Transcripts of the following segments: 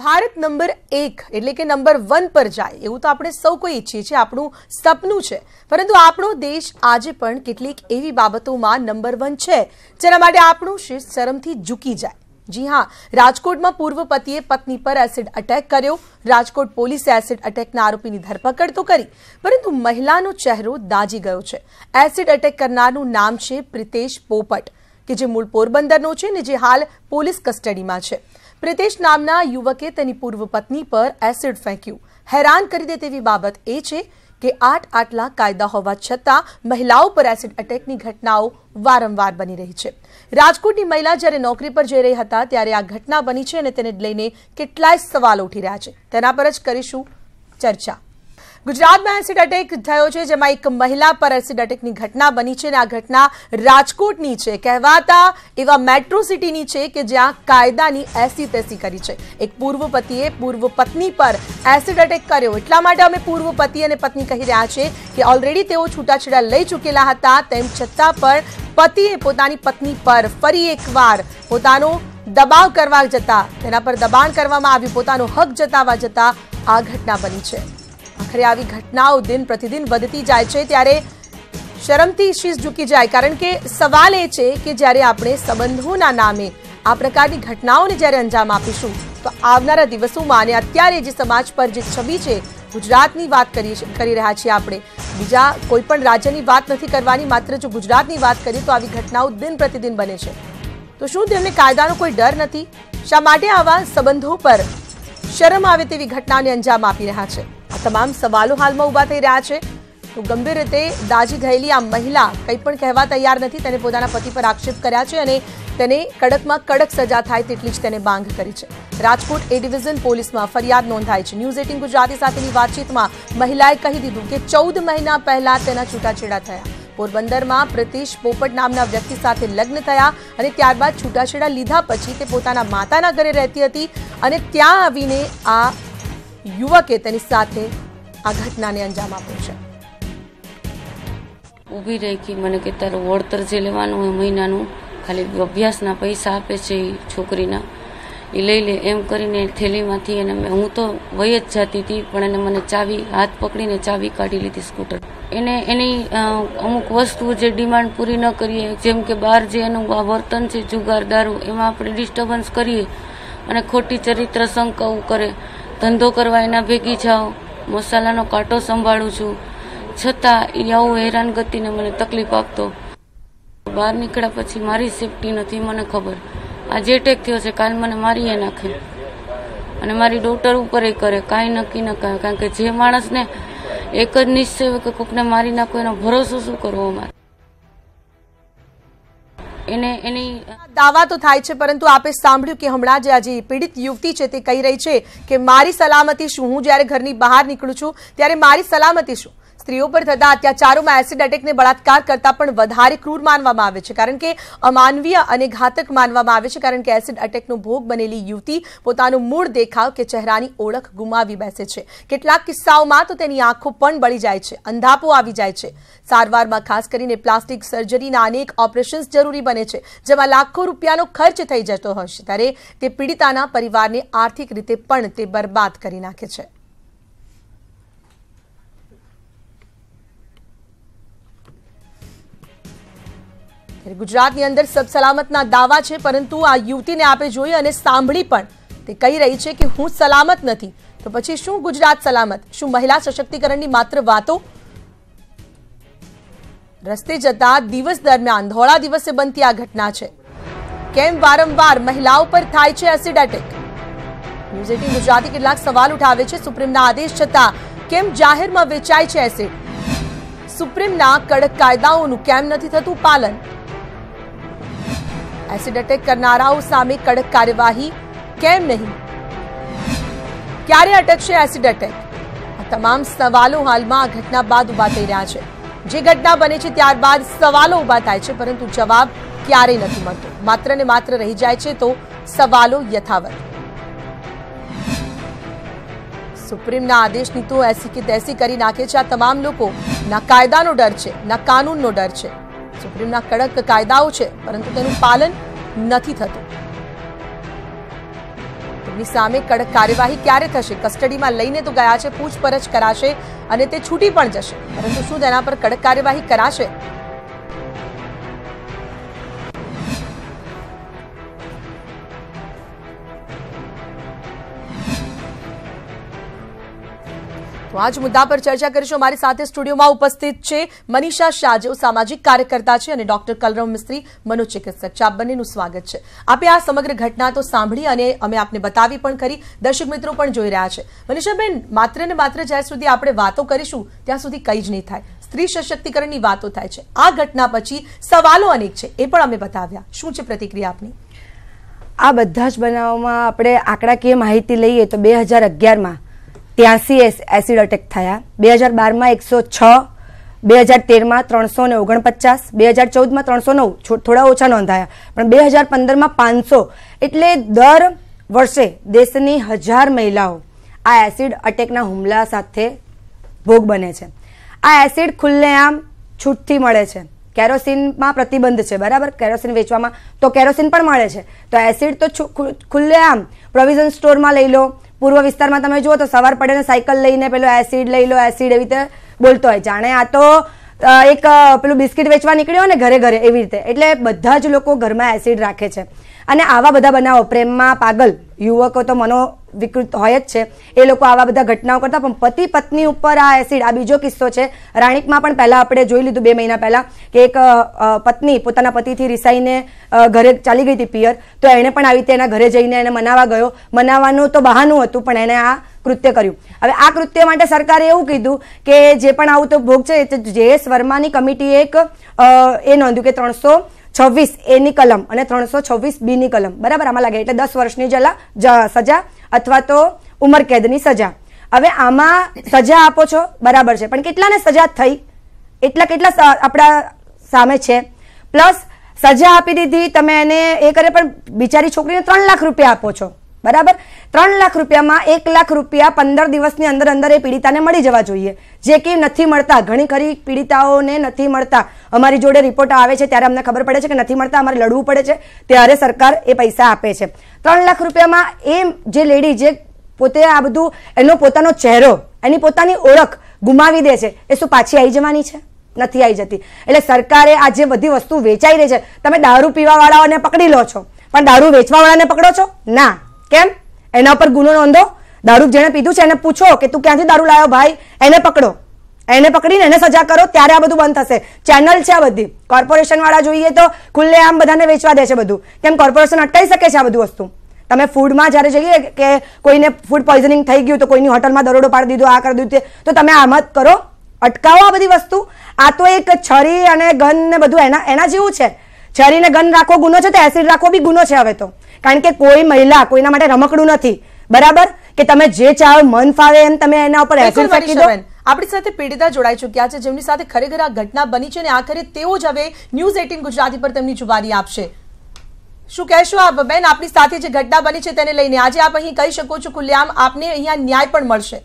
Bharat number એક એટલે કે નંબર વન પર જાય એવું તો આપણે સૌ કોઈ ઈચ્છીએ છીએ આપણું સપનું છે પરંતુ આપણો દેશ આજે પણ કેટલીક એવી બાબતોમાં નંબર વન છે જેના માટે આપણું શીર્ષ શરમથી ઝૂકી જાય જી હા રાજકોટમાં પૂર્વ પતિએ પત્ની પર એસિડ અટેક કર્યો રાજકોટ પોલીસે એસિડ અટેકના આરોપીની ધરપકડ તો કરી પરંતુ મહિલાનો ચહેરો દાજી ગયો છે એસિડ અટેક કરનારનું નામ છે પ્રિતેશ પોપટ કે જે મૂળ પોરબંદરનો છે ને જે હાલ પોલીસ કસ્ટડીમાં છે પ્રિતેશ નામના યુવકે તેની પૂર્વ પત્ની પર એસિડ ફેંક્યું હેરાન કરી દે તેવી બાબત એ છે કે આઠ આટલા કાયદા હોવા છતાં મહિલાઓ પર એસિડ અટેકની ઘટનાઓ વારંવાર બની રહી છે રાજકોટની મહિલા જ્યારે નોકરી પર જઈ રહી હતા ત્યારે આ ઘટના બની છે અને તેને લઈને કેટલાય સવાલ ઉઠી રહ્યા છે તેના પર જ કરીશું ચર્ચા ગુજરાતમાં એસિડ અટેક થયો છે જેમાં એક મહિલા પર એસિડ અટેકની ઘટના બની છે અને આ ઘટના રાજકોટની છે કહેવાતા એવા મેટ્રો સિટીની છે કે જ્યાં કાયદાની એસી તેસી કરી છે એક પૂર્વ પતિએ પૂર્વ પત્ની પર એસિડ અટેક કર્યો એટલા માટે અમે પૂર્વ પતિ અને પત્ની કહી રહ્યા છે કે ઓલરેડી તેઓ છૂટાછેડા લઈ ચૂકેલા હતા તેમ છતાં પણ પતિએ પોતાની પત્ની પર ફરી એકવાર પોતાનો દબાવ કરવા જતા તેના પર દબાણ કરવામાં આવ્યું પોતાનો હક જતાવા જતા આ ઘટના બની છે આખરે આવી ઘટનાઓ દિન પ્રતિદિન વધતી જાય છે ત્યારે શરમથી શીસ ઝૂકી જાય કારણ કે સવાલ એ છે કે જ્યારે આપણે સંબંધોના નામે આ પ્રકારની ઘટનાઓને જ્યારે અંજામ આપીશું તો આવનારા દિવસોમાં અને અત્યારે જે સમાજ પર જે છબી છે ગુજરાતની વાત કરી કરી રહ્યા છીએ આપણે બીજા કોઈ પણ રાજ્યની વાત નથી કરવાની માત્ર જો ગુજરાતની વાત કરીએ તો આવી ઘટનાઓ દિન પ્રતિદિન બને છે તો શું તેમને કાયદાનો કોઈ ડર નથી શા માટે આવા સંબંધો પર શરમ આવે તેવી ઘટનાને અંજામ આપી રહ્યા છે આ તમામ સવાલો હાલમાં ઊભા થઈ રહ્યા છે તો ગંભીર રીતે દાજી ગયેલી આ મહિલા કંઈ પણ કહેવા તૈયાર નથી તેને પોતાના પતિ પર આક્ષેપ કર્યા છે અને તેને કડકમાં કડક સજા થાય તેટલી જ તેને માંગ કરી છે રાજકોટ એ ડિવિઝન પોલીસમાં ફરિયાદ નોંધાઈ છે ન્યૂઝ એટીન ગુજરાતી સાથેની વાતચીતમાં મહિલાએ કહી દીધું કે ચૌદ મહિના પહેલા તેના છૂટાછેડા થયા પોરબંદરમાં પ્રતિશ પોપટ નામના વ્યક્તિ સાથે લગ્ન થયા અને ત્યારબાદ છૂટાછેડા લીધા પછી તે પોતાના માતાના ઘરે રહેતી હતી અને ત્યાં આવીને આ યુવકે તેની સાથે આ ઘટનાને અંજામ આપ્યો છે ઊભી રહી મને કે તારું વળતર જે લેવાનું હોય મહિનાનું ખાલી અભ્યાસના પૈસા આપે છે એ છોકરીના એ લઈ લે એમ કરીને થેલીમાંથી એને હું તો વય જ જતી હતી પણ એને મને ચાવી હાથ પકડીને ચાવી કાઢી લીધી સ્કૂટર એને એની અમુક વસ્તુ જે ડિમાન્ડ પૂરી ન કરીએ જેમ કે બહાર જે એનું આ વર્તન છે જુગાર દારૂ એમાં આપણે ડિસ્ટર્બન્સ કરીએ અને ખોટી ચરિત્ર શંકાઓ કરે ધંધો કરવા એના ભેગી જાઉં મસાલાનો કાંટો સંભાળું છું છતાં એ આવું હેરાનગતિને મને તકલીફ આપતો બહાર નીકળ્યા પછી મારી સેફટી નથી મને ખબર આ જે થયો છે કાલ મને મારીએ નાખે અને મારી ડોટર ઉપર એ કરે કાંઈ નક્કી ન કરે કારણ કે જે માણસને એક જ નિશ્ચય કે કોકને મારી નાખો એનો ભરોસો શું કરવો અમારે એને એની દાવા તો થાય છે પરંતુ આપે સાંભળ્યું કે હમણાં જે આજે પીડિત યુવતી છે તે કહી રહી છે કે મારી સલામતી શું હું જ્યારે ઘરની બહાર નીકળું છું ત્યારે મારી સલામતી શું સ્ત્રીઓ પર થતા અત્યાચારોમાં એસિડ એટેકને બળાત્કાર કરતા પણ વધારે ક્રૂર માનવામાં આવે છે કારણ કે અમાનવીય અને ઘાતક માનવામાં આવે છે કારણ કે એસિડ એટેકનો ભોગ બનેલી યુવતી પોતાનું મૂળ દેખાવ કે ચહેરાની ઓળખ ગુમાવી બેસે છે કેટલાક કિસ્સાઓમાં તો તેની આંખો પણ બળી જાય છે અંધાપો આવી જાય છે સારવારમાં ખાસ કરીને પ્લાસ્ટિક સર્જરીના અનેક ઓપરેશન્સ જરૂરી બને છે જેમાં લાખો રૂપિયાનો ખર્ચ થઈ જતો હોય છે ત્યારે તે પીડિતાના પરિવારને આર્થિક રીતે પણ તે બરબાદ કરી નાખે છે ગુજરાતની અંદર સબ સલામતના દાવા છે પરંતુ આ યુવતીને આપે જોઈ અને સાંભળી પણ તે કહી રહી છે કે હું સલામત નથી તો પછી શું ગુજરાત સલામત શું મહિલા સશક્તિકરણની માત્ર વાતો રસ્તે જતા દિવસ દરમિયાન ધોળા દિવસે બનતી આ ઘટના છે કેમ વારંવાર મહિલાઓ પર થાય છે acid attack news eighteen Gujarati કેટલાક સવાલ ઉઠાવે છે સુપ્રીમના આદેશ છતાં કેમ જાહેરમાં વેચાય છે એસિડ સુપ્રીમના કડક કાયદાઓનું કેમ નથી થતું પાલન એસિડ એટેક કરનારાઓ સામે કડક કાર્યવાહી કેમ નહીં ક્યારે અટકશે એસિડ એટેક આ તમામ સવાલો હાલમાં આ ઘટના બાદ ઉભા થઈ રહ્યા છે જે ઘટના બને છે ત્યારબાદ સવાલો ઉભા થાય છે પરંતુ જવાબ ક્યારેય નથી મળતો માત્ર ને માત્ર રહી જાય છે તો સવાલો યથાવત સુપ્રીમના આદેશની તો એસી કે તેસી કરી નાખે છે આ તમામ લોકો ના કાયદાનો ડર છે ના કાનૂનનો ડર છે સુપ્રીમના કડક કાયદાઓ છે પરંતુ તેનું પાલન નથી થતું તેમની સામે કડક કાર્યવાહી ક્યારે થશે કસ્ટડીમાં લઈને તો ગયા છે પૂછપરછ કરાશે અને તે છૂટી પણ જશે પરંતુ શું તેના પર કડક કાર્યવાહી કરાશે તો આજ મુદ્દા પર ચર્ચા કરીશું મારી સાથે સ્ટુડિયોમાં ઉપસ્થિત છે મનીષા શાહ જેઓ સામાજિક કાર્યકર્તા છે અને ડોક્ટર કલરામ મિસ્ત્રી મનોચિકિત્સક છે આપ બંનેનું સ્વાગત છે આપે આ સમગ્ર ઘટના તો સાંભળી અને અમે આપને બતાવી પણ ખરી દર્શક મિત્રો પણ જોઈ રહ્યા છે મનીષાબેન માત્ર ને માત્ર જ્યાં સુધી આપણે વાતો કરીશું ત્યાં સુધી કંઈ જ નહીં થાય સ્ત્રી સશક્તિકરણની વાતો થાય છે આ ઘટના પછી સવાલો અનેક છે એ પણ અમે બતાવ્યા શું છે પ્રતિક્રિયા આપની આ બધા જ બનાવોમાં આપણે આંકડાકીય માહિતી લઈએ તો બે હજાર અગિયારમાં ત્યાંસી એસિડ અટેક થયા બે હજાર બારમાં એકસો છ બે હજાર તેરમાં ત્રણસો ને ઓગણપચાસ બે હજાર ચૌદમાં ત્રણસો નવ થોડા ઓછા નોંધાયા પણ બે હજાર પંદરમાં પાંચસો એટલે દર વર્ષે દેશની હજાર મહિલાઓ આ એસિડ અટેકના હુમલા સાથે ભોગ બને છે આ એસિડ ખુલ્લેઆમ છૂટથી મળે છે કેરોસીનમાં પ્રતિબંધ છે બરાબર કેરોસીન વેચવામાં તો કેરોસીન પણ મળે છે તો એસિડ તો ખુલ્લેઆમ પ્રોવિઝન સ્ટોરમાં લઈ લો પૂર્વ વિસ્તારમાં તમે જુઓ તો સવાર પડે ને સાયકલ લઈને પેલો એસિડ લઈ લો એસિડ એવી રીતે બોલતો હોય જાણે આ તો એક પેલું બિસ્કિટ વેચવા નીકળ્યો ને ઘરે ઘરે એવી રીતે એટલે બધા જ લોકો ઘરમાં એસિડ રાખે છે અને આવા બધા બનાવો પ્રેમમાં પાગલ યુવકો તો મનો વિકૃત હોય જ છે એ લોકો આવા બધા ઘટનાઓ કરતા પણ પતિ પત્ની ઉપર આ એસિડ આ બીજો કિસ્સો છે રાણીકમાં પણ પહેલાં આપણે જોઈ લીધું બે મહિના પહેલાં કે એક પત્ની પોતાના પતિથી રિસાઈને ઘરે ચાલી ગઈ હતી પિયર તો એણે પણ આવી રીતે એના ઘરે જઈને એને મનાવા ગયો મનાવવાનું તો બહાનું હતું પણ એણે આ કૃત્ય કર્યું હવે આ કૃત્ય માટે સરકારે એવું કીધું કે જે પણ આવું તો ભોગ છે જે એસ વર્માની કમિટીએ એક એ નોંધ્યું કે ત્રણસો છવ્વીસ એની કલમ અને ત્રણસો છવ્વીસ બીની કલમ બરાબર આમાં લાગે એટલે દસ વર્ષની જલા સજા અથવા તો ઉમર કેદની સજા હવે આમાં સજા આપો છો બરાબર છે પણ કેટલાને સજા થઈ એટલા કેટલા આપણા સામે છે પ્લસ સજા આપી દીધી તમે એને એ કરે પણ બિચારી છોકરીને ત્રણ લાખ રૂપિયા આપો છો બરાબર ત્રણ લાખ રૂપિયામાં એક લાખ રૂપિયા પંદર દિવસની અંદર અંદર એ પીડિતાને મળી જવા જોઈએ જે કે નથી મળતા ઘણી ખરી પીડિતાઓને નથી મળતા અમારી જોડે રિપોર્ટ આવે છે ત્યારે અમને ખબર પડે છે કે નથી મળતા અમારે લડવું પડે છે ત્યારે સરકાર એ પૈસા આપે છે ત્રણ લાખ રૂપિયામાં એ જે લેડી જે પોતે આ બધું એનો પોતાનો ચહેરો એની પોતાની ઓળખ ગુમાવી દે છે એ શું પાછી આવી જવાની છે નથી આવી જતી એટલે સરકારે આ જે બધી વસ્તુ વેચાઈ રહી છે તમે દારૂ પીવાવાળાઓને પકડી લો છો પણ દારૂ વેચવાવાળાને પકડો છો ના કેમ એના પર ગુનો નોંધો દારૂ જેણે પીધું છે એને પૂછો કે તું ક્યાંથી દારૂ લાવ્યો ભાઈ એને પકડો એને પકડીને એને સજા કરો ત્યારે આ બધું બંધ થશે ચેનલ છે આ બધી કોર્પોરેશન વાળા જોઈએ તો ખુલ્લે આમ બધાને વેચવા દે છે બધું કેમ કોર્પોરેશન અટકાઈ શકે છે આ બધું વસ્તુ તમે ફૂડમાં જ્યારે જઈએ કે કોઈને ફૂડ પોઈઝનિંગ થઈ ગયું તો કોઈની હોટલમાં દરોડો પાડી દીધો આ કરી દીધું તો તમે આમ જ કરો અટકાવો આ બધી વસ્તુ આ તો એક છરી અને ગન ને બધું એના એના જેવું છે છરી ને ગન રાખવો ગુનો છે તો એસિડ રાખવો બી ગુનો છે હવે તો કારણ કે કોઈ મહિલા કોઈના માટે રમકડું નથી બરાબર કે તમે જે ચાહો મન ફાવે એમ તમે એના ઉપર એસિડ ફેંકી દો આપણી સાથે પીડિતા જોડાઈ ચૂક્યા છે જેમની સાથે ખરેખર આ ઘટના બની છે અને આખરે તેઓ જ હવે ન્યૂઝ એટીન ગુજરાતી પર તેમની જુબાની આપશે શું કહેશો આપ બેન આપણી સાથે જે ઘટના બની છે તેને લઈને આજે આપ અહીં કહી શકો છો ખુલ્લેઆમ આપને અહીંયા ન્યાય પણ મળશે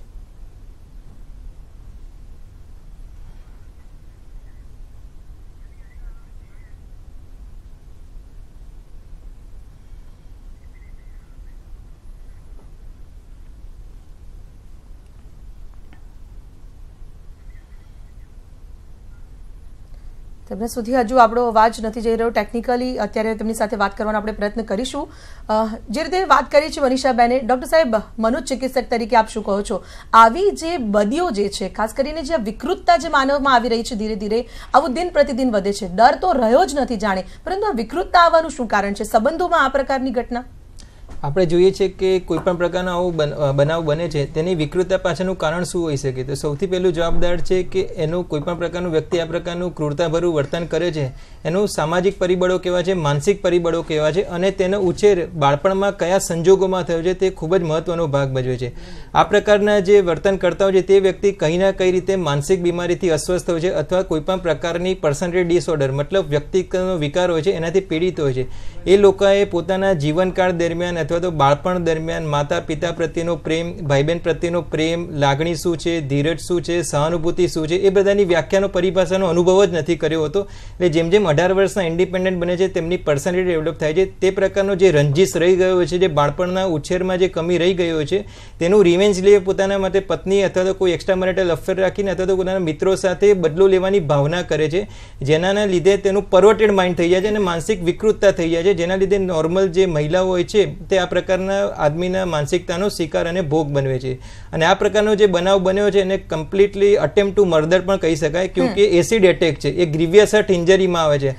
તેમના સુધી હજુ આપણો અવાજ નથી જઈ રહ્યો ટેકનિકલી અત્યારે તેમની સાથે વાત કરવાનો આપણે પ્રયત્ન કરીશું જે રીતે વાત કરી છે મનીષાબેને ડૉક્ટર સાહેબ મનોજ ચિકિત્સક તરીકે આપ શું કહો છો આવી જે બદીઓ જે છે ખાસ કરીને જે વિકૃતતા જે માનવમાં આવી રહી છે ધીરે ધીરે આવું દિન પ્રતિદિન વધે છે ડર તો રહ્યો જ નથી જાણે પરંતુ આ વિકૃતતા આવવાનું શું કારણ છે સંબંધોમાં આ પ્રકારની ઘટના આપણે જોઈએ છે કે કોઈપણ પ્રકારનો આવો બનાવ બને છે તેની વિકૃતતા પાછળનું કારણ શું હોઈ શકે તો સૌથી પહેલું જવાબદાર છે કે એનું કોઈપણ પ્રકારનું વ્યક્તિ આ પ્રકારનું ક્રૂરતાભર્યું વર્તન કરે છે એનું સામાજિક પરિબળો કેવા છે માનસિક પરિબળો કેવા છે અને તેનો ઉછેર બાળપણમાં કયા સંજોગોમાં થયો છે તે ખૂબ જ મહત્વનો ભાગ ભજવે છે આ પ્રકારના જે વર્તન કરતા હોય છે તે વ્યક્તિ કંઈ ના કઈ રીતે માનસિક બીમારીથી અસ્વસ્થ હોય છે અથવા કોઈપણ પ્રકારની પર્સનટેજ ડિસઓર્ડર મતલબ વ્યક્તિત્વનો વિકાર હોય છે એનાથી પીડિત હોય છે એ લોકોએ પોતાના જીવનકાળ દરમિયાન અથવા તો બાળપણ દરમિયાન માતા પિતા પ્રત્યેનો પ્રેમ ભાઈ બહેન પ્રત્યેનો પ્રેમ લાગણી શું છે ધીરજ શું છે સહાનુભૂતિ શું છે એ બધાની વ્યાખ્યાનો પરિભાષાનો અનુભવ જ નથી કર્યો હતો એટલે જેમ જેમ અઢાર વર્ષના ઇન્ડિપેન્ડન્ટ બને છે તેમની પર્સનાલિટી ડેવલપ થાય છે તે પ્રકારનો જે રંજિશ રહી ગયો છે જે બાળપણના ઉછેરમાં જે કમી રહી ગયો છે તેનું રિવેન્જ લઈ પોતાના માટે પત્ની અથવા તો કોઈ એક્સ્ટ્રા મેરિટલ અફેર રાખીને અથવા તો પોતાના મિત્રો સાથે બદલો લેવાની ભાવના કરે છે જેનાના લીધે તેનું પરવટેડ માઇન્ડ થઈ જાય છે અને માનસિક વિકૃતતા થઈ જાય છે જેના લીધે નોર્મલ જે મહિલાઓ હોય છે તે આ પ્રકારના આદમીના માનસિકતાનો શિકાર અને ભોગ બનવે છે અને આ પ્રકારનો જે બનાવ બન્યો છે એને કમ્પ્લીટલી અટેમ્પ ટુ મર્ડર પણ કહી શકાય કેમકે એસિડ એટેક છે એ ગ્રીવિયસ હર્ટ ઇન્જરીમાં આવે છે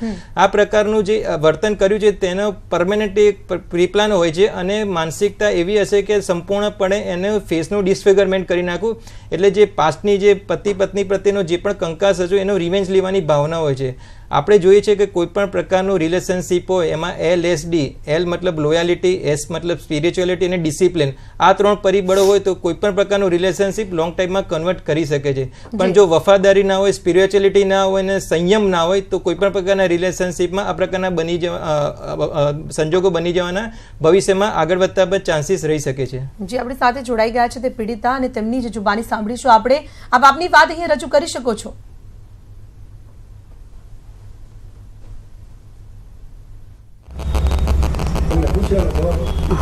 આ પ્રકારનું જે વર્તન કર્યું છે તેનો પરમેનન્ટ એક પ્રીપ્લાન હોય છે અને માનસિકતા એવી હશે કે સંપૂર્ણપણે એને ફેસનું ડિસફિગરમેન્ટ કરી નાખું એટલે જે પાસ્ટની જે પતિ પત્ની પ્રત્યેનો જે પણ કંકાસ હજુ એનો રિવેન્જ લેવાની ભાવના હોય છે આપણે જોઈએ છીએ કે કોઈપણ પ્રકારનું રિલેશનશીપ હોય એમાં એલ એસ ડી એલ મતલબ લોયાલિટી એસ મતલબ સ્પિરિચ્યુઅલિટી અને ડિસિપ્લિન આ ત્રણ પરિબળો હોય તો કોઈપણ પ્રકારનું રિલેશનશીપ લોંગ ટાઈમમાં કન્વર્ટ કરી શકે છે પણ જો વફાદારી ના હોય સ્પિરિચ્યુઅલિટી ના હોય અને સંયમ ના હોય તો કોઈપણ પ્રકારના રિલેશનશીપમાં આ પ્રકારના બની જવા સંજોગો બની જવાના ભવિષ્યમાં આગળ વધતા પણ ચાન્સીસ રહી શકે છે જે આપણે સાથે જોડાઈ ગયા છે તે પીડિતા અને તેમની જે જુબાની સાંભળીશું આપણે આ આપની વાત અહીંયા રજૂ કરી શકો છો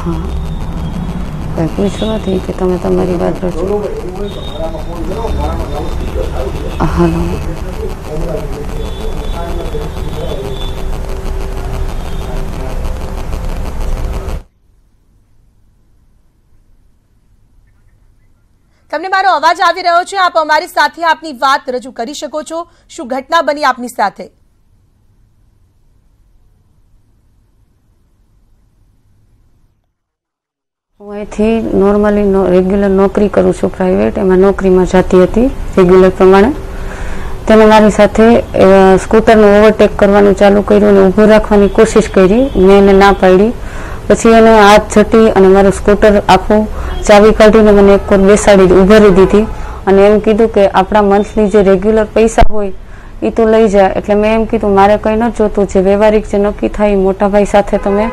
હા પૂછો નથી કે તમે તમારી વાત રચો હલો તમને મારો અવાજ આવી રહ્યો છે આપ અમારી સાથે આપની વાત રજૂ કરી શકો છો શું ઘટના બની આપની સાથે હું અહીંથી નોર્મલી રેગ્યુલર નોકરી કરું છું પ્રાઇવેટ એમાં નોકરીમાં જતી હતી રેગ્યુલર પ્રમાણે તેને મારી સાથે સ્કૂટરનું ઓવરટેક કરવાનું ચાલુ કર્યું અને ઊભું રાખવાની કોશિશ કરી મેં એને ના પાડી પછી એને હાથ છટી અને મારું સ્કૂટર આખું ચાવી કાઢીને મને એક કોર બેસાડી ઉભરી દીધી અને એમ કીધું કે આપણા મંથલી જે રેગ્યુલર પૈસા હોય એ તું લઈ જાય એટલે મેં એમ કીધું મારે કંઈ ન જોતું જે વ્યવહારિક જે નક્કી થાય મોટા ભાઈ સાથે તમે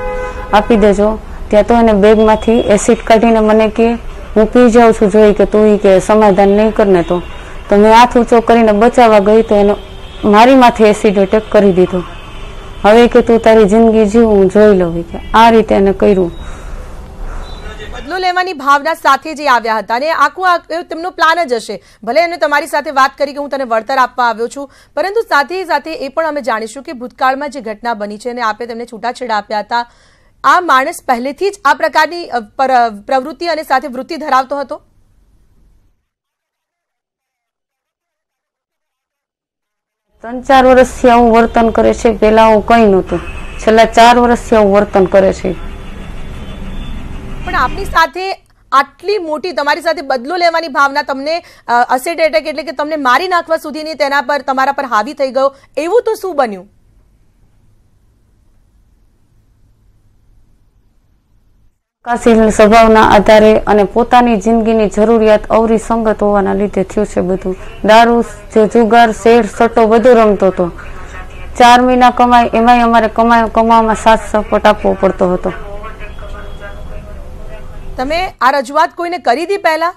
આપી દેજો ત્યાં તો એને બેગમાંથી એસિડ કાઢીને મને કે હું પી જાઉં છું જોઈ કે તું કે સમાધાન નહીં કરને તો તો મેં હાથ ઊંચો કરીને બચાવવા ગઈ તો એનો મારી માથે એસિડ એટેક કરી દીધો હવે કે તું તારી જિંદગી જીવ હું જોઈ લઉં કે આ રીતે એને કર્યું બદલો લેવાની ભાવના સાથે જે આવ્યા હતા અને આખું તેમનો પ્લાન જ હશે ભલે એને તમારી સાથે વાત કરી કે હું તને વળતર આપવા આવ્યો છું પરંતુ સાથે સાથે એ પણ અમે જાણીશું કે ભૂતકાળમાં જે ઘટના બની છે અને આપે તેમને છૂટાછેડા આપ્યા હતા આ માણસ પહેલેથી જ આ પ્રકારની પ્રવૃત્તિ અને સાથે વૃત્તિ ધરાવતો હતો ત્રણ ચાર વર્ષથી આવું વર્તન કરે છે પેલા હું કઈ નહોતું છેલ્લા ચાર વર્ષથી આવું વર્તન કરે છે પણ આપની સાથે આટલી મોટી તમારી સાથે બદલો લેવાની ભાવના તમને અસેટ એટેક એટલે કે તમને મારી નાખવા સુધીની તેના પર તમારા પર હાવી થઈ ગયો એવું તો શું બન્યું વિકાસશીલ સ્વભાવના આધારે અને પોતાની જિંદગીની જરૂરિયાત અવરી સંગત હોવાના લીધે થયું છે બધું દારૂ જુગાર શેર સટ્ટો બધું રમતો હતો ચાર મહિના કમાય એમાંય અમારે કમાય કમાવામાં સાત સપોર્ટ આપવો પડતો હતો તમે આ રજૂઆત કોઈને કરી દી પહેલા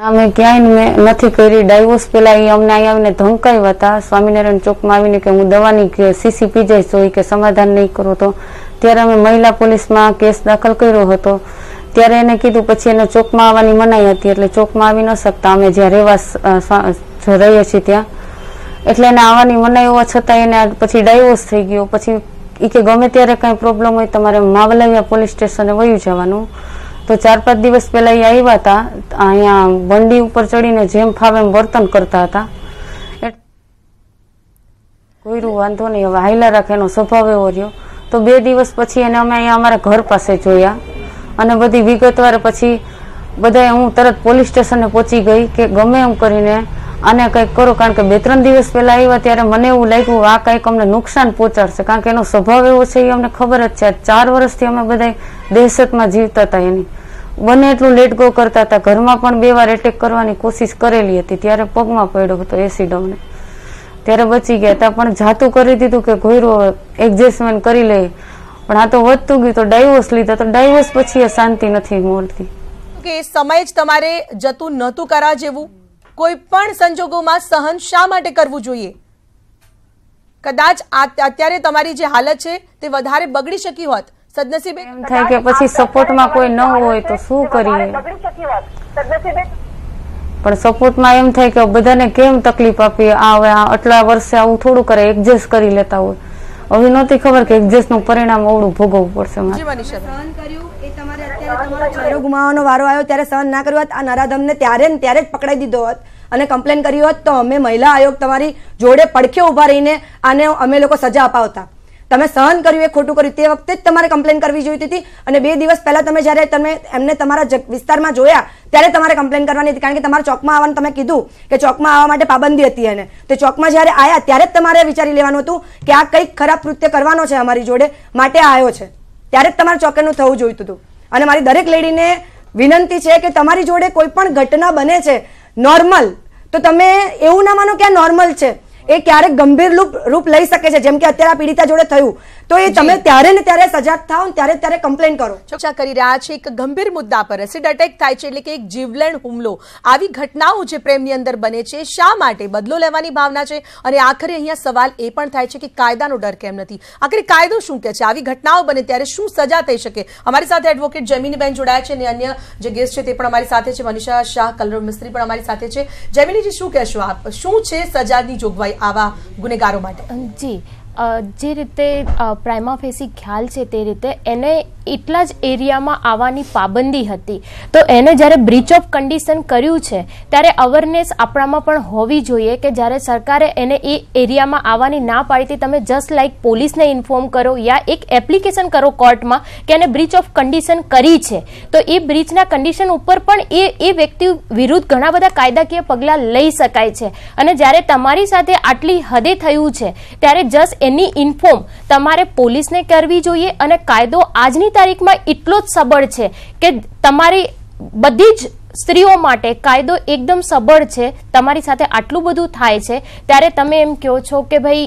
અમે ક્યાંય મેં નથી કરી ડાયવોર્સ પેલા એ અમને અહીંયા આવીને ધમકાવ્યા હતા સ્વામિનારાયણ ચોકમાં આવીને કે હું દવાની સીસી પી જઈશ તો એ કે સમાધાન નહીં કરો તો ત્યારે અમે મહિલા પોલીસમાં કેસ દાખલ કર્યો હતો ત્યારે એને કીધું પછી એને ચોકમાં આવવાની મનાઈ હતી એટલે ચોકમાં આવી ન શકતા અમે જ્યાં રહેવા રહીએ છીએ ત્યાં એટલે એને આવવાની મનાઈ હોવા છતાં એને પછી ડાયવોર્સ થઈ ગયો પછી એ કે ગમે ત્યારે કાંઈ પ્રોબ્લેમ હોય તમારે માવલાવિયા પોલીસ સ્ટેશને વયું જવાનું તો ચાર પાંચ દિવસ પહેલાં એ આવ્યા હતા અહીંયા વંડી ઉપર ચડીને જેમ ફાવે એમ વર્તન કરતા હતા કોઈરું વાંધો નહીં હવે હાઈલા રાખે એનો સ્વભાવ એવો રહ્યો તો બે દિવસ પછી એને અમે અહીંયા અમારા ઘર પાસે જોયા અને બધી વિગતવાર પછી બધાએ હું તરત પોલીસ સ્ટેશને પહોંચી ગઈ કે ગમે એમ કરીને અને કંઈક કરો કારણ કે બે ત્રણ દિવસ પહેલાં આવ્યા ત્યારે મને એવું લાગ્યું આ કંઈક અમને નુકસાન પહોંચાડશે કારણ કે એનો સ્વભાવ એવો છે એ અમને ખબર જ છે ચાર વર્ષથી અમે બધા દહેશતમાં જીવતા હતા એની બને એટલું લેટ ગો કરતા હતા ઘરમાં પણ બે વાર એટેક કરવાની કોશિશ કરેલી હતી ત્યારે પગમાં પડ્યો હતો એસિડ અમને ત્યારે બચી ગયા હતા પણ જાતું કરી દીધું કે ઘોયરો એડજસ્ટમેન્ટ કરી લઈએ પણ આ તો વધતું ગયું તો ડાયવોર્સ લીધા તો ડાયવોર્સ પછી એ શાંતિ નથી મળતી કે સમય જ તમારે જતું નહોતું કરા જેવું કોઈ પણ સંજોગોમાં સહન શા માટે કરવું જોઈએ કદાચ અત્યારે તમારી જે હાલત છે તે વધારે બગડી શકી હોત સદનસીબે થાય કે પછી સપોર્ટમાં કોઈ ન હોય તો શું કરીએ પણ સપોર્ટમાં એમ થાય કે બધાને કેમ તકલીફ આપી આ આટલા વર્ષે આવું થોડું કરે એડજસ્ટ કરી લેતા હોય હવે નહોતી ખબર કે એડજસ્ટનું પરિણામ અવળું ભોગવવું પડશે મારે સહન કર્યું ચહેરો ગુમાવવાનો વારો આવ્યો ત્યારે સહન ના કર્યું હોત આ નરાધમને ત્યારે ને ત્યારે જ પકડાઈ દીધો હોત અને કમ્પ્લેન કરી હોત તો અમે મહિલા આયોગ તમારી જોડે પડખે ઊભા રહીને આને અમે લોકો સજા અપાવતા તમે સહન કર્યું એ ખોટું કર્યું તે વખતે જ તમારે કમ્પ્લેન કરવી જોઈતી હતી અને બે દિવસ પહેલા તમે જ્યારે તમે એમને તમારા વિસ્તારમાં જોયા ત્યારે તમારે કમ્પ્લેન કરવાની હતી કારણ કે તમારા ચોકમાં આવવાનું તમે કીધું કે ચોકમાં આવવા માટે પાબંદી હતી એને તો ચોકમાં જ્યારે આવ્યા ત્યારે જ તમારે વિચારી લેવાનું હતું કે આ કંઈક ખરાબ કૃત્ય કરવાનો છે અમારી જોડે માટે આવ્યો છે ત્યારે જ તમારે ચોકેનું થવું જોઈતું હતું અને મારી દરેક લેડીને વિનંતી છે કે તમારી જોડે કોઈ પણ ઘટના બને છે નોર્મલ તો તમે એવું ના માનો કે આ નોર્મલ છે એ ક્યારેક ગંભીર રૂપ લઈ શકે છે જેમ કે અત્યારે પીડિતા જોડે થયું તો એ તમે ત્યારે ને ત્યારે સજાગ થાઓ ત્યારે ત્યારે કમ્પ્લેન કરો ચર્ચા કરી રહ્યા છે એક ગંભીર મુદ્દા પર એસિડ અટેક થાય છે એટલે કે એક જીવલેણ હુમલો આવી ઘટનાઓ જે પ્રેમની અંદર બને છે શા માટે બદલો લેવાની ભાવના છે અને આખરે અહીંયા સવાલ એ પણ થાય છે કે કાયદાનો ડર કેમ નથી આખરે કાયદો શું કહે છે આવી ઘટનાઓ બને ત્યારે શું સજા થઈ શકે અમારી સાથે એડવોકેટ જમીનીબેન જોડાયા છે અને અન્ય જે ગેસ્ટ છે તે પણ અમારી સાથે છે મનીષા શાહ કલરવ મિસ્ત્રી પણ અમારી સાથે છે જમીનીજી શું કહેશો આપ શું છે સજાની જોગવાઈ આવા ગુનેગારો માટે જી જે રીતે પ્રાઇમા ફેસી ખ્યાલ છે તે રીતે એને એટલા જ એરિયામાં આવવાની પાબંદી હતી તો એને જ્યારે બ્રિચ ઓફ કન્ડિશન કર્યું છે ત્યારે અવેરનેસ આપણામાં પણ હોવી જોઈએ કે જ્યારે સરકારે એને એ એરિયામાં આવવાની ના પાડી તમે જસ્ટ લાઇક પોલીસને ઇન્ફોર્મ કરો યા એક એપ્લિકેશન કરો કોર્ટમાં કે એને બ્રીચ ઓફ કન્ડિશન કરી છે તો એ બ્રિચના કન્ડિશન ઉપર પણ એ એ વ્યક્તિ વિરુદ્ધ ઘણા બધા કાયદાકીય પગલાં લઈ શકાય છે અને જ્યારે તમારી સાથે આટલી હદે થયું છે ત્યારે જસ્ટ એની ઇન્ફોર્મ તમારે પોલીસને કરવી જોઈએ અને કાયદો આજની તારીખમાં એટલો જ સબળ છે કે તમારી બધી જ સ્ત્રીઓ માટે કાયદો એકદમ સબળ છે તમારી સાથે આટલું બધું થાય છે ત્યારે તમે એમ કહો છો કે ભાઈ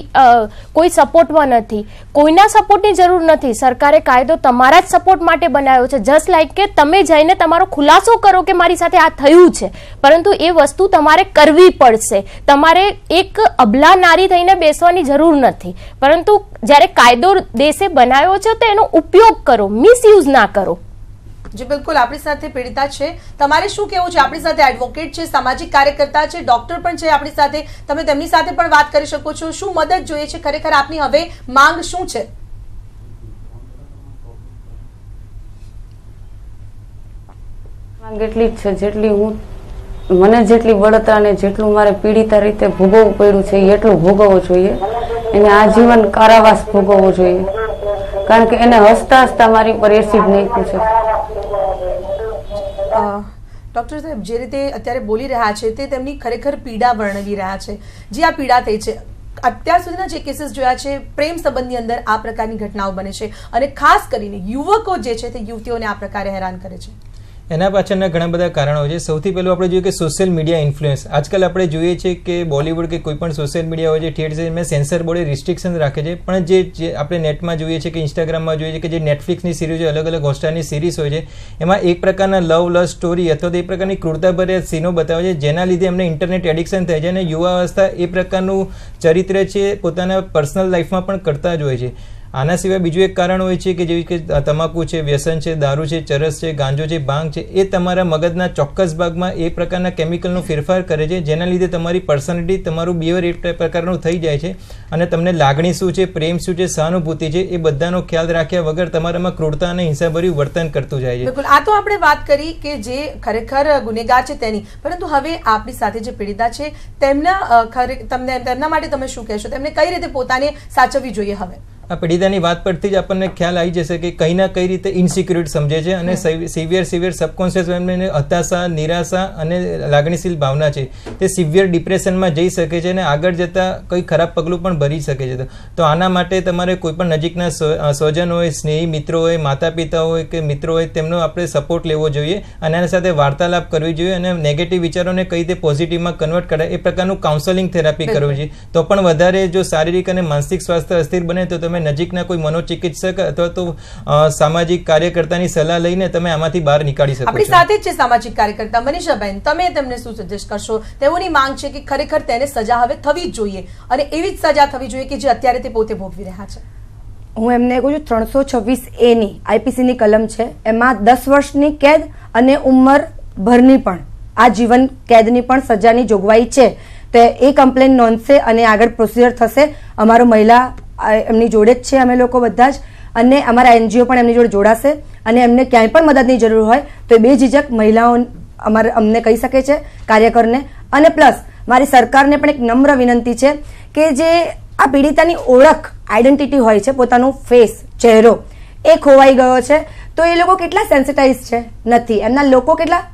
કોઈ સપોર્ટમાં નથી કોઈના સપોર્ટની જરૂર નથી સરકારે કાયદો તમારા જ સપોર્ટ માટે બનાવ્યો છે જસ્ટ લાઈક કે તમે જઈને તમારો ખુલાસો કરો કે મારી સાથે આ થયું છે પરંતુ એ વસ્તુ તમારે કરવી પડશે તમારે એક અબલા નારી થઈને બેસવાની જરૂર નથી પરંતુ જ્યારે કાયદો દેશે બનાવ્યો છે તો એનો ઉપયોગ કરો મિસયુઝ ના કરો જે બિલકુલ આપણી સાથે પીડિતા છે તમારે શું કહેવું છે આપણી સાથે એડવોકેટ છે સામાજિક કાર્યકર્તા છે ડોક્ટર પણ છે આપણી સાથે તમે તેમની સાથે પણ વાત કરી શકો છો શું મદદ જોઈએ છે ખરેખર આપની હવે માંગ શું છે માંગ એટલી જ છે જેટલી હું મને જેટલી બળતરા ને જેટલું મારે પીડિતા રીતે ભોગવવું પડ્યું છે એટલું ભોગવવું જોઈએ એને આજીવન કારાવાસ ભોગવવો જોઈએ કારણ કે એને હસતા હસતા મારી ઉપર એસિડ નાખ્યું છે ડૉક્ટર સાહેબ જે રીતે અત્યારે બોલી રહ્યા છે તે તેમની ખરેખર પીડા વર્ણવી રહ્યા છે જે આ પીડા થઈ છે અત્યાર સુધીના જે કેસીસ જોયા છે પ્રેમ સંબંધની અંદર આ પ્રકારની ઘટનાઓ બને છે અને ખાસ કરીને યુવકો જે છે તે યુવતીઓને આ પ્રકારે હેરાન કરે છે એના પાછળના ઘણા બધા કારણો છે સૌથી પહેલું આપણે જોઈએ કે સોશિયલ મીડિયા ઇન્ફ્લુઅન્સ આજકાલ આપણે જોઈએ છે કે બોલિવૂડ કે કોઈ પણ સોશિયલ મીડિયા હોય છે થિયેટર છે એમાં સેન્સર બોર્ડે રિસ્ટ્રિક્શન રાખે છે પણ જે આપણે નેટમાં જોઈએ છે કે ઇન્સ્ટાગ્રામમાં જોઈએ છે કે જે નેટફ્લિક્સની સિરીઝ અલગ અલગ હોસ્ટારની સિરીઝ હોય છે એમાં એક પ્રકારના લવ લવ સ્ટોરી અથવા તો એ પ્રકારની ક્રૂરતાભર્યા સીનો બતાવે છે જેના લીધે એમને ઇન્ટરનેટ એડિક્શન થાય છે અને યુવા અવસ્થા એ પ્રકારનું ચરિત્ર છે પોતાના પર્સનલ લાઈફમાં પણ કરતા જ હોય છે આના સિવાય બીજું એક કારણ હોય છે કે જેવી કે તમાકુ છે વ્યસન છે દારૂ છે ચરસ છે ગાંજો છે ભાંગ છે એ તમારા મગજના ચોક્કસ ભાગમાં એ પ્રકારના કેમિકલનો ફેરફાર કરે છે જેના લીધે તમારી પર્સનાલિટી તમારું બિહેવિયર એ પ્રકારનું થઈ જાય છે અને તમને લાગણી શું છે પ્રેમ શું છે સહાનુભૂતિ છે એ બધાનો ખ્યાલ રાખ્યા વગર તમારામાં ક્રૂરતા અને હિંસાભર્યું વર્તન કરતું જાય છે આ તો આપણે વાત કરી કે જે ખરેખર ગુનેગાર છે તેની પરંતુ હવે આપણી સાથે જે પીડિતા છે તેમના તમને તેમના માટે તમે શું કહેશો તેમને કઈ રીતે પોતાને સાચવવી જોઈએ હવે આ પીડિતાની વાત પરથી જ આપણને ખ્યાલ આવી જશે કે કઈ ના કઈ રીતે ઇનસિક્યુરિટ સમજે છે અને સિવિયર સિવિયર સબકોન્શિયસ માઇન્ડને હતાશા નિરાશા અને લાગણીશીલ ભાવના છે તે સિવિયર ડિપ્રેશનમાં જઈ શકે છે અને આગળ જતાં કંઈ ખરાબ પગલું પણ ભરી શકે છે તો આના માટે તમારે કોઈપણ નજીકના સ્વજન હોય સ્નેહી મિત્રો હોય માતા પિતા હોય કે મિત્રો હોય તેમનો આપણે સપોર્ટ લેવો જોઈએ અને એના સાથે વાર્તાલાપ કરવી જોઈએ અને નેગેટિવ વિચારોને કઈ રીતે પોઝિટિવમાં કન્વર્ટ કરાય એ પ્રકારનું કાઉન્સેલિંગ થેરાપી કરવી જોઈએ તો પણ વધારે જો શારીરિક અને માનસિક સ્વાસ્થ્ય અસ્થિર બને તો તમે તમે નજીકના કોઈ મનોચિકિત્સક અથવા તો સામાજિક કાર્યકર્તાની સલાહ લઈને તમે આમાંથી બહાર નીકાળી શકો આપણી સાથે જ છે સામાજિક કાર્યકર્તા મનીષાબેન તમે તેમને શું સજેસ્ટ કરશો તેઓની માંગ છે કે ખરેખર તેને સજા હવે થવી જ જોઈએ અને એવી જ સજા થવી જોઈએ કે જે અત્યારે તે પોતે ભોગવી રહ્યા છે હું એમને કહું છું ત્રણસો છવ્વીસ એની આઈપીસીની કલમ છે એમાં દસ વર્ષની કેદ અને ઉંમર ભરની પણ આ જીવન કેદની પણ સજાની જોગવાઈ છે તો એ કમ્પ્લેન નોંધશે અને આગળ પ્રોસિજર થશે અમારો મહિલા એમની જોડે જ છે અમે લોકો બધા જ અને અમારા એનજીઓ પણ એમની જોડે જોડાશે અને એમને ક્યાંય પણ મદદની જરૂર હોય તો એ બે ઝીઝક મહિલાઓ અમારે અમને કહી શકે છે કાર્યકરને અને પ્લસ મારી સરકારને પણ એક નમ્ર વિનંતી છે કે જે આ પીડિતાની ઓળખ આઈડેન્ટિટી હોય છે પોતાનું ફેસ ચહેરો એ ખોવાઈ ગયો છે તો એ લોકો કેટલા સેન્સિટાઇઝ છે નથી એમના લોકો કેટલા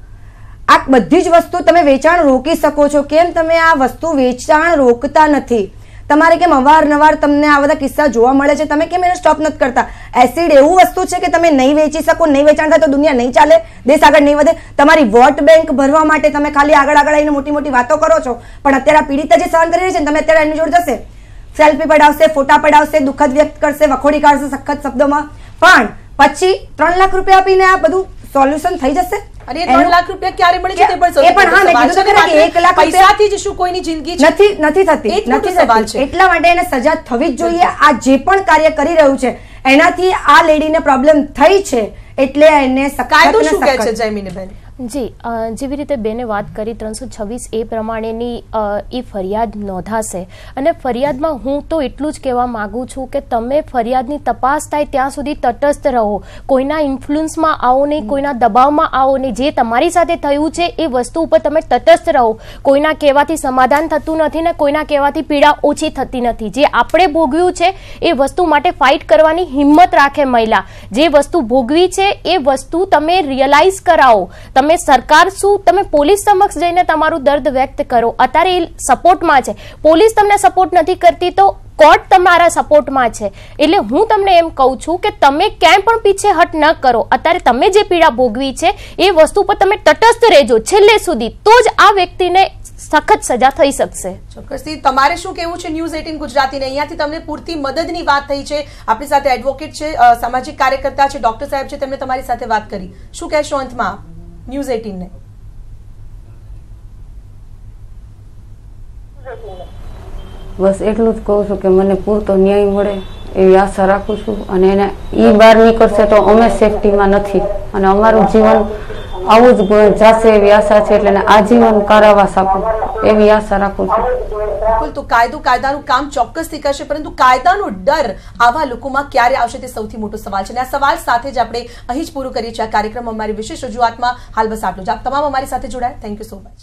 આ બધી જ વસ્તુ તમે વેચાણ રોકી શકો છો કેમ તમે આ વસ્તુ વેચાણ રોકતા નથી તમારે કેમ અવારનવાર તમને આ બધા કિસ્સા જોવા મળે છે તમે કેમ એને સ્ટોપ નથી કરતા એસિડ એવું વસ્તુ છે કે તમે નહીં વેચી શકો નહીં વેચાણ થાય તો દુનિયા નહીં ચાલે દેશ આગળ નહીં વધે તમારી વોટ બેંક ભરવા માટે તમે ખાલી આગળ આગળ આવીને મોટી મોટી વાતો કરો છો પણ અત્યારે પીડિતા જે સહન કરી રહી છે તમે અત્યારે એની જોડે જશે સેલ્ફી પડાવશે ફોટા પડાવશે દુઃખદ વ્યક્ત કરશે વખોડી કાઢશે સખત શબ્દોમાં પણ પછી ત્રણ લાખ રૂપિયા આપીને આ બધું સોલ્યુશન થઈ જશે અને ક્યારે મળે છે તે પણ સવાલ કોઈની જિંદગી નથી નથી થતી નથી થતી એટલા માટે એને સજા થવી જ જોઈએ આ જે પણ કાર્ય કરી રહ્યું છે એનાથી આ લેડીને પ્રોબ્લેમ થઈ છે એટલે એને સકારાત્મક શું કહે છે જયમીનબેન જી જેવી રીતે બેને વાત કરી ત્રણસો છવ્વીસ એ પ્રમાણેની એ ફરિયાદ નોંધાશે અને ફરિયાદમાં હું તો એટલું જ કહેવા માગું છું કે તમે ફરિયાદની તપાસ થાય ત્યાં સુધી તટસ્થ રહો કોઈના ઇન્ફ્લુઅન્સમાં આવો નહીં કોઈના દબાવમાં આવો નહીં જે તમારી સાથે થયું છે એ વસ્તુ ઉપર તમે તટસ્થ રહો કોઈના કહેવાથી સમાધાન થતું નથી ને કોઈના કહેવાથી પીડા ઓછી થતી નથી જે આપણે ભોગવ્યું છે એ વસ્તુ માટે ફાઇટ કરવાની હિંમત રાખે મહિલા જે વસ્તુ ભોગવી છે એ વસ્તુ તમે રિયલાઇઝ કરાવો તમે તમે સરકાર શું તમે પોલીસ સમક્ષ જઈને તમારું દર્દ વ્યક્ત કરો અત્યારે એ સપોર્ટમાં છે પોલીસ તમને સપોર્ટ નથી કરતી તો કોર્ટ તમારા સપોર્ટમાં છે એટલે હું તમને એમ કહું છું કે તમે ક્યાંય પણ પીછેહટ ન કરો અત્યારે તમે જે પીડા ભોગવી છે એ વસ્તુ પર તમે તટસ્થ રહેજો છેલ્લે સુધી તો જ આ વ્યક્તિને સખત સજા થઈ શકશે ચોક્કસથી તમારે શું કહેવું છે ન્યૂઝ એટીન ગુજરાતીને અહીંયાથી તમને પૂરતી મદદની વાત થઈ છે આપણી સાથે એડવોકેટ છે સામાજિક કાર્યકર્તા છે ડોક્ટર સાહેબ છે તેમણે તમારી સાથે વાત કરી શું કહેશો અંતમાં न्यूज एटीन બસ એટલું જ કહું છું કે મને પૂરતો ન્યાય મળે એવી આશા રાખું છું અને એને ઈ બહાર નીકળશે તો અમે સેફટીમાં નથી અને અમારું જીવન આવું જ ગુણ જશે એવી આશા છે એટલે આજીવન કારાવાસ આપું એવી આશા રાખું છું તો કાયદું કાયદાનું કામ ચોક્કસથી કરશે પરંતુ કાયદાનો ડર આવા લોકોમાં ક્યારે આવશે તે સૌથી મોટો સવાલ છે અને આ સવાલ સાથે જ આપણે અહીં જ પૂરું કરીએ છીએ આ કાર્યક્રમ અમારી વિશેષ રજૂઆતમાં હાલ બસ આટલું જ આપ તમામ અમારી સાથે જોડાય થેન્ક યુ સો મચ